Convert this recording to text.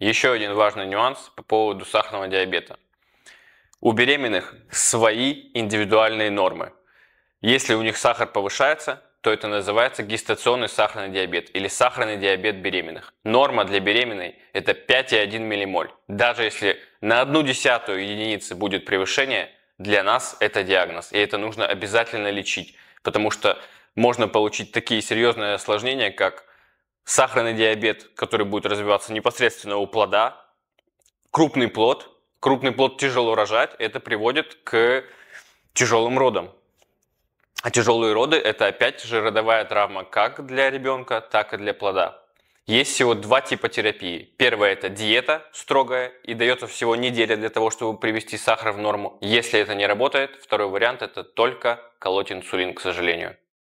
Еще один важный нюанс по поводу сахарного диабета. У беременных свои индивидуальные нормы. Если у них сахар повышается, то это называется гестационный сахарный диабет или сахарный диабет беременных. Норма для беременной это 5,1 миллимоль. Даже если на одну десятую единицы будет превышение, для нас это диагноз, и это нужно обязательно лечить, потому что можно получить такие серьезные осложнения, как сахарный диабет, который будет развиваться непосредственно у плода, крупный плод. Крупный плод тяжело рожать, это приводит к тяжелым родам. А тяжелые роды – это опять же родовая травма как для ребенка, так и для плода. Есть всего два типа терапии. Первая – это диета строгая, и дается всего неделя для того, чтобы привести сахар в норму. Если это не работает, второй вариант – это только колоть инсулин, к сожалению.